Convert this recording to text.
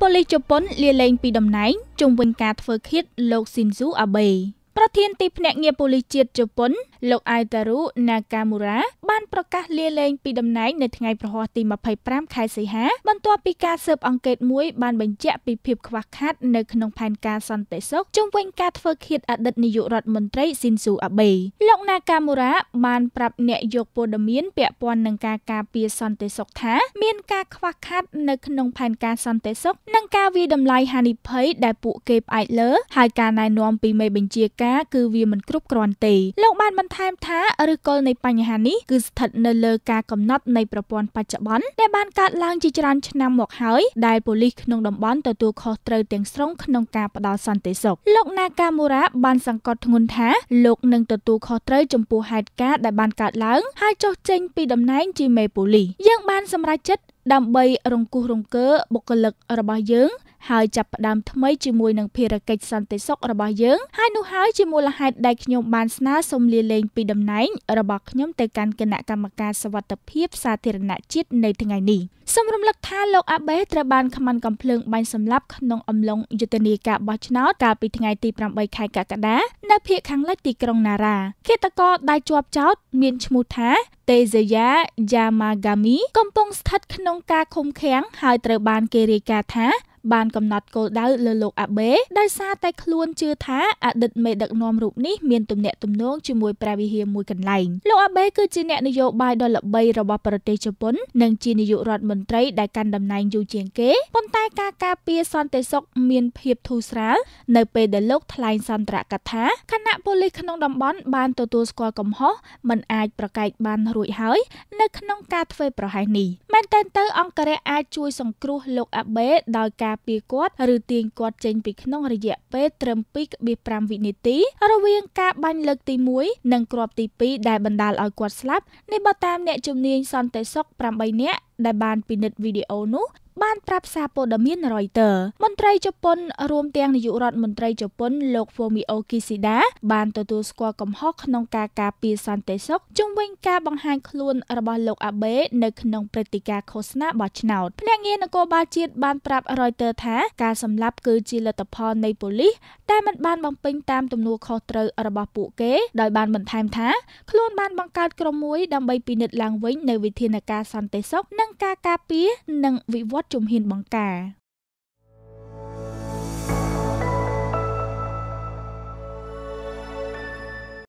ប៉ូលីសជប៉ុនលាលែងពីតំណែងជុំវិញការធ្វើឃាត លោកស៊ីនស៊ូអាបេប្រធានទីភ្នាក់ងារប៉ូលីសជាតិជប៉ុនលោកអាយតារុណាកាមូរ៉ាបានប្រកាសលាលែងពីតំណែង នៅថ្ងៃប្រហ័សទី25ខែសីហាបន្ទាប់ពីការស៊ើបអង្កេតមួយ បានបញ្ជាក់ពីភាពខ្វះខាតនៅក្នុងផែនការសន្តិសុខជុំវិញការធ្វើឃាតអតីតនាយករដ្ឋមន្ត្រីស៊ីនស៊ូអាបេលោកណាកាមូរ៉ាបានប្រាប់អ្នកយកព័ត៌មានពាក់ព័ន្ធនឹងការការពារសន្តិសុខថាមានការខ្វះខាតនៅក្នុងផែនការសន្តិសុខនិងការវាយតម្លៃហានិភ័យដែលពួកគេផ្អែកលើ ហើយការណែនាំពីមេបញ្ជាការគឺវាមិនគ្រប់គ្រាន់ទេលោកបានបន្បន្ថែមថាឬគល់នៃបញ្ហានេះគឺស្ថិតនៅលើការកំណត់នៃប្រព័ន្ធបច្ចុប្បន្នដែលបានកើតឡើងជាច្រើនឆ្នាំមកហើយដែលប៉ូលីសក្នុងតំបន់ទទួលខុសត្រូវទាំងស្រុងក្នុងការផ្ដល់សន្តិសុខលោកណាកាមូរ៉ាបានសង្កត់ធ្ងន់ថាលោកនឹងទទួលខុសត្រូវចំពោះហេតុការណ៍ដែលបានកើតឡើងហើយចុះចេញពីតំណែងជាមេប៉ូលីសយើងបានសម្រេចចិត្តដើម្បី រង្គោះរង្គើបុគ្គលិករបស់យើងហើយចាប់ផ្ដើមថ្មីជាមួយនឹងភារកិច្ចសន្តិសុខរបស់យើងហើយនោះហើយជាមូលហេតុដែលខ្ញុំបានស្នើសុំលាលែងពីតំណែងរបស់ខ្ញុំទៅកាន់គណៈកម្មការសវត្ថភាពសាធារណជាតិនៅថ្ងៃនេះសូមរំលឹកថាលោកអាបេត្រូវបានខ្មានកំភ្លើងបាញ់សម្លាប់ក្នុងអំឡុងយុទ្ធនាការបោះឆ្នោតកាលពីថ្ងៃទី8ខែកក្កដានៅភូមិខាងលិចទីក្រុងណារ៉ាឃាតករដែលជាប់ចោតមានឈ្មោះថាតេសយ៉ាយ៉ាម៉ាហ្គាមី កំពុងស្ថិតក្នុងការឃុំឃាំងហើយត្រូវបានគេរាយការណ៍ថាបានកំណត់គោលដៅលើលោកអាបេដោយសារតែខ្លួនជឿថាអតីតមេដឹកនាំរូបនេះមានទំនាក់ទំនងជាមួយព្រះវិហារមួយកន្លែងលោកអាបេគឺជាអ្នកនយោបាយដ៏ល្បីរបស់ប្រទេសជប៉ុន និងជានាយករដ្ឋមន្ត្រីដែលកាន់តំណែងយូរជាងគេប៉ុន្តែការការពារសន្តិសុខមាន ភាពធូរស្រាលនៅពេលដែលលោកថ្លែងសន្ទរកថាខណៈប៉ូលីសក្នុងតំបន់បាន ទទួលស្គាល់កំហុសមិនអាចប្រកែកបាន រួចហើយ នៅក្នុងការធ្វើប្រហែសនេះមែនតើទៅ អង្គរៈអាចជួយ សង្គ្រោះលោកអាបេដោយការការពារគាត់ឬទាញគាត់ចេញពីក្នុងរយៈពេលត្រឹម2.5វិនាទីរវាងការបាញ់លើកទី1និងគ្រាប់ទី2ដែលបណ្ដាលឲ្យគាត់ស្លាប់នេះបើតាមអ្នកជំនាញសន្តិសុខ8នាក់ដែលបានពិនិត្យវីដេអូនោះបានប្រាប់សារព័ត៌មាន Reuters មន្ត្រីជប៉ុនរួមទាំងនាយករដ្ឋមន្ត្រីជប៉ុន លោក Fumio Kishida បានទទួលស្គាល់កំហុសក្នុងការការពារសន្តិសុខជុំវិញការបង្ហាញខ្លួនរបស់លោក Abe នៅក្នុងព្រឹត្តិការណ៍ឃោសនាបោះឆ្នោតភ្នាក់ងារនគរបាលជាតិបានប្រាប់ Reuters ថាការសម្លាប់គឺជាលទ្ធផលនៃប៉ូលីសតែមិនបានបំពេញតាមទំនួលខុសត្រូវរបស់ពួកគេដោយបានបន្ថែមថាខ្លួនបានបង្កើតក្រុមមួយដើម្បីពិនិត្យឡើងវិញនៅវិធានការសន្តិសុខនិងទាំងការការពារនិងវិវត្តជំហានបង្ការ។